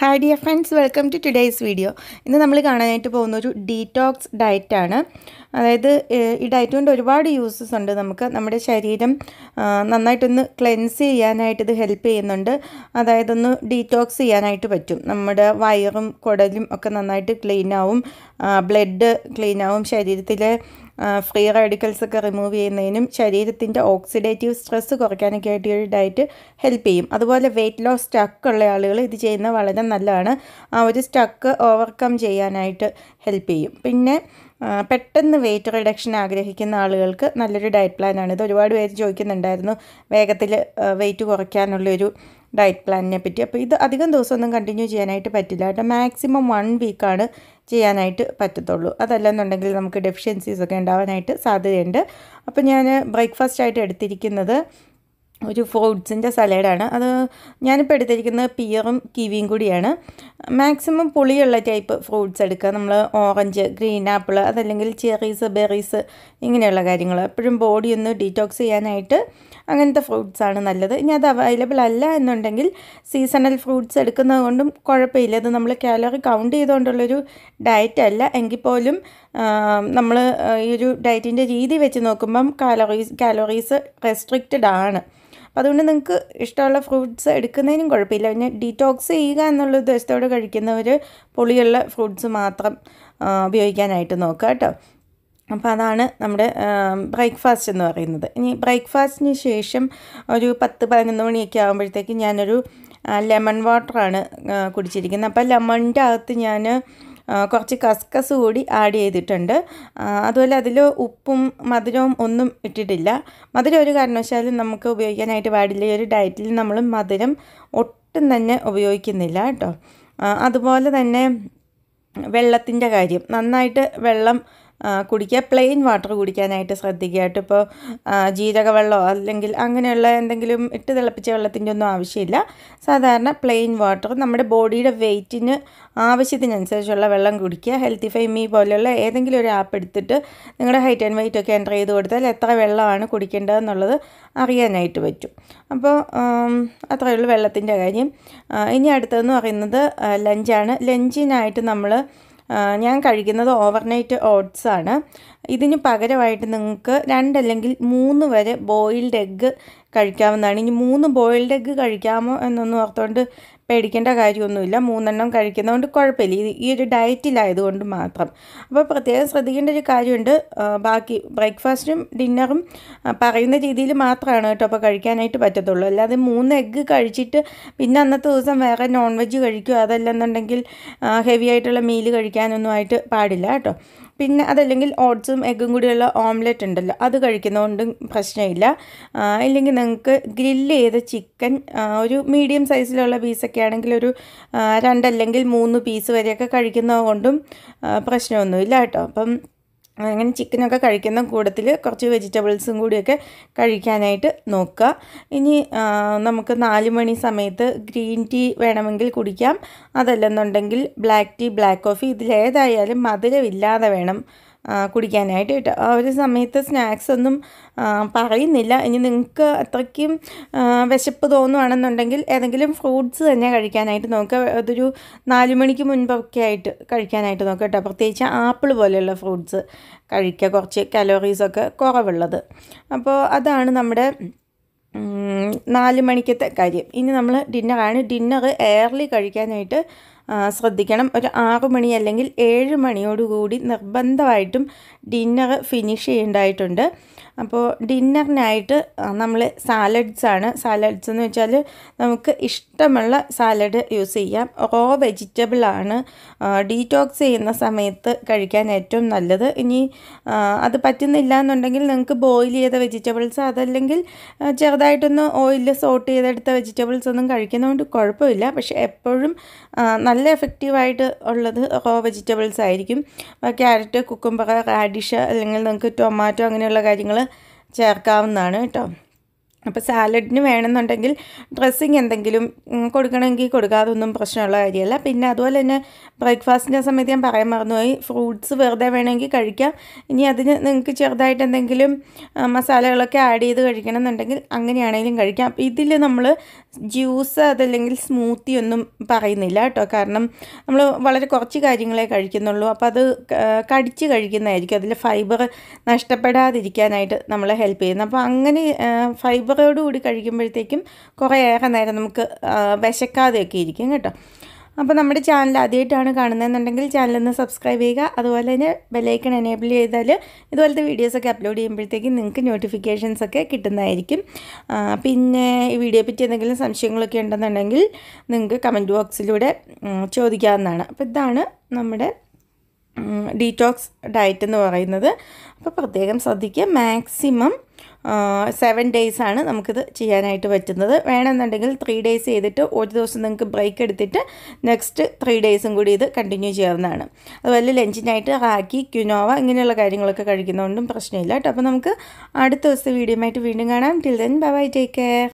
hi dear friends welcome to today's video ഇന്ന് നമ്മൾ കാണാനായിട്ട് പോകുന്ന ഒരു ഡീറ്റോക്സ് ഡയറ്റാണ് അതായത് ഈ ഡയറ്റ് കൊണ്ട് ഒരുപാട് യൂസസ് ഉണ്ട് നമുക്ക് നമ്മുടെ ശരീരം നന്നായിട്ടൊന്ന് ക്ലെൻസ് ചെയ്യാനായിട്ട് ഇത് ഹെൽപ്പ് ചെയ്യുന്നുണ്ട് അതായത് ഒന്ന് ഡീറ്റോക്സ് ചെയ്യാനായിട്ട് പറ്റും നമ്മുടെ വയറും കുടലും ഒക്കെ നന്നായിട്ട് ക്ലീൻ ആവും ബ്ലഡ് ക്ലീൻ ആവും ശരീരത്തിലെ ഫ്രീ റാഡിക്കൽസ് ഒക്കെ റിമൂവ് ചെയ്യുന്നതിനും ശരീരത്തിൻ്റെ ഓക്സിഡേറ്റീവ് സ്ട്രെസ് കുറയ്ക്കാനൊക്കെ ആയിട്ട് ഈ ഒരു ഡയറ്റ് ഹെൽപ്പ് ചെയ്യും അതുപോലെ വെയ്റ്റ് ലോസ് സ്റ്റക്ക് ഉള്ള ആളുകൾ ഇത് ചെയ്യുന്നത് വളരെ നല്ലതാണ് ആ ഒരു സ്റ്റക്ക് ഓവർകം ചെയ്യാനായിട്ട് ഹെൽപ്പ് ചെയ്യും പിന്നെ പെട്ടെന്ന് വെയ്റ്റ് റിഡക്ഷൻ ആഗ്രഹിക്കുന്ന ആളുകൾക്ക് നല്ലൊരു ഡയറ്റ് പ്ലാനാണ് ഇത് ഒരുപാട് പേര് ചോദിക്കുന്നുണ്ടായിരുന്നു വേഗത്തിൽ വെയിറ്റ് കുറയ്ക്കാനുള്ളൊരു ഡയറ്റ് പ്ലാനിനെ പറ്റി അപ്പോൾ ഇത് അധികം ദിവസമൊന്നും കണ്ടിന്യൂ ചെയ്യാനായിട്ട് പറ്റില്ല കേട്ടോ മാക്സിമം വൺ വീക്കാണ് ചെയ്യാനായിട്ട് പറ്റത്തുള്ളൂ അതല്ലെന്നുണ്ടെങ്കിൽ നമുക്ക് ഡെഫിഷ്യൻസീസ് ഒക്കെ ഉണ്ടാവാനായിട്ട് സാധ്യതയുണ്ട് അപ്പോൾ ഞാൻ ബ്രേക്ക്ഫാസ്റ്റ് ആയിട്ട് എടുത്തിരിക്കുന്നത് ഒരു ഫ്രൂട്ട്സിൻ്റെ സലാഡാണ് അത് ഞാനിപ്പോൾ എടുത്തിരിക്കുന്നത് പിയറും കിവിയും കൂടിയാണ് മാക്സിമം പുളിയുള്ള ടൈപ്പ് ഫ്രൂട്ട്സ് എടുക്കുക നമ്മൾ ഓറഞ്ച് ഗ്രീൻ ആപ്പിൾ അതല്ലെങ്കിൽ ചെറീസ് ബെറീസ് ഇങ്ങനെയുള്ള കാര്യങ്ങൾ എപ്പോഴും ബോഡി ഒന്ന് ഡീറ്റോക്സ് ചെയ്യാനായിട്ട് അങ്ങനത്തെ ഫ്രൂട്ട്സാണ് നല്ലത് ഇനി അത് അവൈലബിൾ അല്ല എന്നുണ്ടെങ്കിൽ സീസണൽ ഫ്രൂട്ട്സ് എടുക്കുന്നത് കൊണ്ടും കുഴപ്പമില്ല അത് നമ്മൾ കാലറി കൗണ്ട് ചെയ്തുകൊണ്ടുള്ളൊരു ഡയറ്റ് അല്ല എങ്കിൽ പോലും നമ്മൾ ഈ ഒരു ഡയറ്റിൻ്റെ രീതി വെച്ച് നോക്കുമ്പം കാലറീസ് കാലറീസ് റെസ്ട്രിക്റ്റഡ് ആണ് അപ്പോൾ അതുകൊണ്ട് നിങ്ങൾക്ക് ഇഷ്ടമുള്ള ഫ്രൂട്ട്സ് എടുക്കുന്നതിനും കുഴപ്പമില്ല പിന്നെ ഡീറ്റോക്സ് ചെയ്യുക എന്നുള്ള ഉദ്ദേശത്തോടെ കഴിക്കുന്നവർ പുളിയുള്ള ഫ്രൂട്ട്സ് മാത്രം ഉപയോഗിക്കാനായിട്ട് നോക്കുക കേട്ടോ അപ്പോൾ അതാണ് നമ്മുടെ ബ്രേക്ക്ഫാസ്റ്റ് എന്ന് പറയുന്നത് ഇനി ബ്രേക്ക്ഫാസ്റ്റിന് ശേഷം ഒരു പത്ത് പതിനൊന്ന് മണിയൊക്കെ ആകുമ്പോഴത്തേക്ക് ഞാനൊരു ലെമൺ വാട്ടറാണ് കുടിച്ചിരിക്കുന്നത് അപ്പോൾ ലെമണിൻ്റെ അകത്ത് ഞാൻ കുറച്ച് കസ്കസ് കൂടി ആഡ് ചെയ്തിട്ടുണ്ട് അതുപോലെ അതിൽ ഉപ്പും മധുരവും ഒന്നും ഇട്ടിട്ടില്ല മധുരം ഒരു കാരണവശാലും നമുക്ക് ഉപയോഗിക്കാനായിട്ട് പാടില്ല ഈ ഒരു ഡയറ്റിൽ നമ്മൾ മധുരം ഒട്ടും തന്നെ ഉപയോഗിക്കുന്നില്ല കേട്ടോ അതുപോലെ തന്നെ വെള്ളത്തിൻ്റെ കാര്യം നന്നായിട്ട് വെള്ളം കുടിക്കുക പ്ലെയിൻ വാട്ടർ കുടിക്കാനായിട്ട് ശ്രദ്ധിക്കുക കേട്ടോ ഇപ്പോൾ ജീരകവെള്ളമോ അല്ലെങ്കിൽ അങ്ങനെയുള്ള എന്തെങ്കിലും ഇട്ട് തിളപ്പിച്ച വെള്ളത്തിൻ്റെ ഒന്നും ആവശ്യമില്ല സാധാരണ പ്ലെയിൻ വാട്ടർ നമ്മുടെ ബോഡിയുടെ വെയ്റ്റിന് ആവശ്യത്തിനനുസരിച്ചുള്ള വെള്ളം കുടിക്കുക ഹെൽത്തി ഫൈമി പോലെയുള്ള ഏതെങ്കിലും ഒരു ആപ്പ് എടുത്തിട്ട് നിങ്ങളുടെ ഹൈറ്റ് ആൻഡ് വെയ്റ്റ് ഒക്കെ എൻ്റർ ചെയ്ത് കൊടുത്താൽ എത്ര വെള്ളമാണ് കുടിക്കേണ്ടതെന്നുള്ളത് അറിയാനായിട്ട് പറ്റും അപ്പോൾ അത്രയേ ഉള്ളൂ വെള്ളത്തിൻ്റെ കാര്യം ഇനി അടുത്തതെന്ന് പറയുന്നത് ലഞ്ചാണ് ലഞ്ചിനായിട്ട് നമ്മൾ ഞാൻ കഴിക്കുന്നത് ഓവർനൈറ്റ് ഓട്സ് ആണ് ഇതിന് പകരമായിട്ട് നിങ്ങൾക്ക് രണ്ടല്ലെങ്കിൽ മൂന്ന് വരെ ബോയിൽഡ് എഗ്ഗ് കഴിക്കാവുന്നതാണ് ഇനി മൂന്ന് ബോയിൽഡ് എഗ്ഗ് കഴിക്കാമോ എന്നൊന്നും ഓർത്തുകൊണ്ട് പേടിക്കേണ്ട കാര്യമൊന്നുമില്ല മൂന്നെണ്ണം കഴിക്കുന്നതുകൊണ്ട് കുഴപ്പമില്ല ഈ ഒരു ഡയറ്റിലായതുകൊണ്ട് മാത്രം അപ്പോൾ പ്രത്യേകം ശ്രദ്ധിക്കേണ്ട ഒരു കാര്യമുണ്ട് ബാക്കി ബ്രേക്ക്ഫാസ്റ്റും ഡിന്നറും പറയുന്ന രീതിയിൽ മാത്രമാണ് കേട്ടോ അപ്പോൾ കഴിക്കാനായിട്ട് പറ്റത്തുള്ളൂ അല്ലാതെ മൂന്ന് എഗ്ഗ് കഴിച്ചിട്ട് പിന്നെ അന്നത്തെ ദിവസം വേറെ നോൺ വെജ് കഴിക്കുക അതല്ലെന്നുണ്ടെങ്കിൽ ഹെവി ആയിട്ടുള്ള മീൽ കഴിക്കാനൊന്നും ആയിട്ട് പാടില്ല കേട്ടോ പിന്നെ അതല്ലെങ്കിൽ ഓട്സും എഗ്ഗും കൂടിയുള്ള ഓംലെറ്റ് ഉണ്ടല്ലോ അത് കഴിക്കുന്നതുകൊണ്ടും പ്രശ്നമില്ല ഇല്ലെങ്കിൽ നിങ്ങൾക്ക് ഗ്രില്ല് ചെയ്ത ചിക്കൻ ഒരു മീഡിയം സൈസിലുള്ള പീസൊക്കെ ആണെങ്കിൽ ഒരു രണ്ടല്ലെങ്കിൽ മൂന്ന് പീസ് വരെയൊക്കെ കഴിക്കുന്നതുകൊണ്ടും പ്രശ്നമൊന്നുമില്ല കേട്ടോ അപ്പം അങ്ങനെ ചിക്കനൊക്കെ കഴിക്കുന്ന കൂട്ടത്തിൽ കുറച്ച് വെജിറ്റബിൾസും കൂടിയൊക്കെ കഴിക്കാനായിട്ട് നോക്കുക ഇനി നമുക്ക് നാല് മണി സമയത്ത് ഗ്രീൻ ടീ വേണമെങ്കിൽ കുടിക്കാം അതല്ലെന്നുണ്ടെങ്കിൽ ബ്ലാക്ക് ടീ ബ്ലാക്ക് കോഫി ഇതിലേതായാലും മധുരമില്ലാതെ വേണം കുടിക്കാനായിട്ട് കേട്ടോ ആ ഒരു സമയത്ത് സ്നാക്സ് ഒന്നും പറയുന്നില്ല ഇനി നിങ്ങൾക്ക് അത്രയ്ക്കും വിശപ്പ് തോന്നുവാണെന്നുണ്ടെങ്കിൽ ഏതെങ്കിലും ഫ്രൂട്ട്സ് തന്നെ കഴിക്കാനായിട്ട് നോക്കുക അതൊരു നാലു മണിക്ക് മുൻപൊക്കെ ആയിട്ട് കഴിക്കാനായിട്ട് നോക്കുക കേട്ടോ പ്രത്യേകിച്ച് ആപ്പിൾ പോലെയുള്ള ഫ്രൂട്ട്സ് കഴിക്കുക കുറച്ച് കലോറീസൊക്കെ കുറവുള്ളത് അപ്പോൾ അതാണ് നമ്മുടെ നാല് മണിക്കത്തെ കാര്യം ഇനി നമ്മൾ ഡിന്നറാണ് ഡിന്നർ എയർലി കഴിക്കാനായിട്ട് ശ്രദ്ധിക്കണം ഒരു ആറു മണി അല്ലെങ്കിൽ ഏഴ് മണിയോടുകൂടി നിർബന്ധമായിട്ടും ഡിന്നർ ഫിനിഷ് ചെയ്യേണ്ടതായിട്ടുണ്ട് അപ്പോൾ ഡിന്നറിനായിട്ട് നമ്മൾ സാലഡ്സാണ് ആണ് സാലഡ്സ് എന്ന് വെച്ചാൽ നമുക്ക് ഇഷ്ടമുള്ള സാലഡ് യൂസ് ചെയ്യാം റോ വെജിറ്റബിൾ ആണ് ഡീറ്റോക്സ് ചെയ്യുന്ന സമയത്ത് കഴിക്കാൻ ഏറ്റവും നല്ലത് ഇനി അത് പറ്റുന്നില്ല എന്നുണ്ടെങ്കിൽ നിങ്ങൾക്ക് ബോയിൽ ചെയ്ത വെജിറ്റബിൾസ് അതല്ലെങ്കിൽ ചെറുതായിട്ടൊന്ന് ഓയിലിൽ സോട്ട് ചെയ്തെടുത്ത വെജിറ്റബിൾസ് ഒന്നും കഴിക്കുന്നതുകൊണ്ട് കുഴപ്പമില്ല പക്ഷേ എപ്പോഴും നല്ല നല്ല എഫക്റ്റീവായിട്ട് ഉള്ളത് റോ വെജിറ്റബിൾസ് ആയിരിക്കും ക്യാരറ്റ് കുക്കുംബർ റാഡിഷ് അല്ലെങ്കിൽ നമുക്ക് ടൊമാറ്റോ അങ്ങനെയുള്ള കാര്യങ്ങൾ ചേർക്കാവുന്നതാണ് കേട്ടോ അപ്പോൾ സാലഡിന് വേണമെന്നുണ്ടെങ്കിൽ ഡ്രസ്സിങ് എന്തെങ്കിലും കൊടുക്കണമെങ്കിൽ അതൊന്നും പ്രശ്നമുള്ള കാര്യമല്ല പിന്നെ അതുപോലെ തന്നെ ബ്രേക്ക്ഫാസ്റ്റിൻ്റെ സമയത്ത് ഞാൻ പറയാൻ മറന്നുപോയി ഫ്രൂട്ട്സ് വെറുതെ വേണമെങ്കിൽ കഴിക്കാം ഇനി അതിന് നിങ്ങൾക്ക് ചെറുതായിട്ട് എന്തെങ്കിലും മസാലകളൊക്കെ ആഡ് ചെയ്ത് കഴിക്കണം എന്നുണ്ടെങ്കിൽ അങ്ങനെയാണെങ്കിലും കഴിക്കാം അപ്പോൾ ഇതിൽ നമ്മൾ ജ്യൂസ് അതല്ലെങ്കിൽ സ്മൂത്തി ഒന്നും പറയുന്നില്ല കേട്ടോ കാരണം നമ്മൾ വളരെ കുറച്ച് കാര്യങ്ങളെ കഴിക്കുന്നുള്ളൂ അപ്പോൾ അത് കടിച്ച് കഴിക്കുന്നതായിരിക്കും അതിൽ ഫൈബർ നഷ്ടപ്പെടാതിരിക്കാനായിട്ട് നമ്മളെ ഹെൽപ്പ് ചെയ്യുന്നത് അപ്പോൾ അങ്ങനെ ഫൈബർ കൂടി കഴിക്കുമ്പോഴത്തേക്കും കുറേയേറെ നേരം നമുക്ക് വിശക്കാതെയൊക്കെ ഇരിക്കും കേട്ടോ അപ്പോൾ നമ്മുടെ ചാനൽ ആദ്യമായിട്ടാണ് കാണുന്നതെന്നുണ്ടെങ്കിൽ ചാനലൊന്ന് സബ്സ്ക്രൈബ് ചെയ്യുക അതുപോലെ തന്നെ ബെലൈക്കൺ എനേബിൾ ചെയ്താൽ ഇതുപോലത്തെ വീഡിയോസൊക്കെ അപ്ലോഡ് ചെയ്യുമ്പോഴത്തേക്കും നിങ്ങൾക്ക് നോട്ടിഫിക്കേഷൻസൊക്കെ ഒക്കെ കിട്ടുന്നതായിരിക്കും പിന്നെ ഈ വീഡിയോ പറ്റി എന്തെങ്കിലും സംശയങ്ങളൊക്കെ ഉണ്ടെന്നുണ്ടെങ്കിൽ നിങ്ങൾക്ക് കമൻറ്റ് ബോക്സിലൂടെ ചോദിക്കാവുന്നതാണ് അപ്പോൾ ഇതാണ് നമ്മുടെ ഡീറ്റോക്സ് ഡയറ്റ് എന്ന് പറയുന്നത് അപ്പോൾ പ്രത്യേകം ശ്രദ്ധിക്കുക മാക്സിമം സെവൻ ഡേയ്സ് ആണ് നമുക്കിത് ചെയ്യാനായിട്ട് പറ്റുന്നത് വേണമെന്നുണ്ടെങ്കിൽ ത്രീ ഡേയ്സ് ചെയ്തിട്ട് ഒരു ദിവസം നിങ്ങൾക്ക് ബ്രേക്ക് എടുത്തിട്ട് നെക്സ്റ്റ് ത്രീ ഡേയ്സും കൂടി ഇത് കണ്ടിന്യൂ ചെയ്യാവുന്നതാണ് അതുപോലെ ലഞ്ചിനായിട്ട് റാക്കി ക്യുനോവ ഇങ്ങനെയുള്ള കാര്യങ്ങളൊക്കെ കഴിക്കുന്നതുകൊണ്ടും പ്രശ്നമില്ല കേട്ടോ അപ്പോൾ നമുക്ക് അടുത്ത ദിവസത്തെ വീഡിയോ ആയിട്ട് വീണ്ടും കാണാം till then bye take care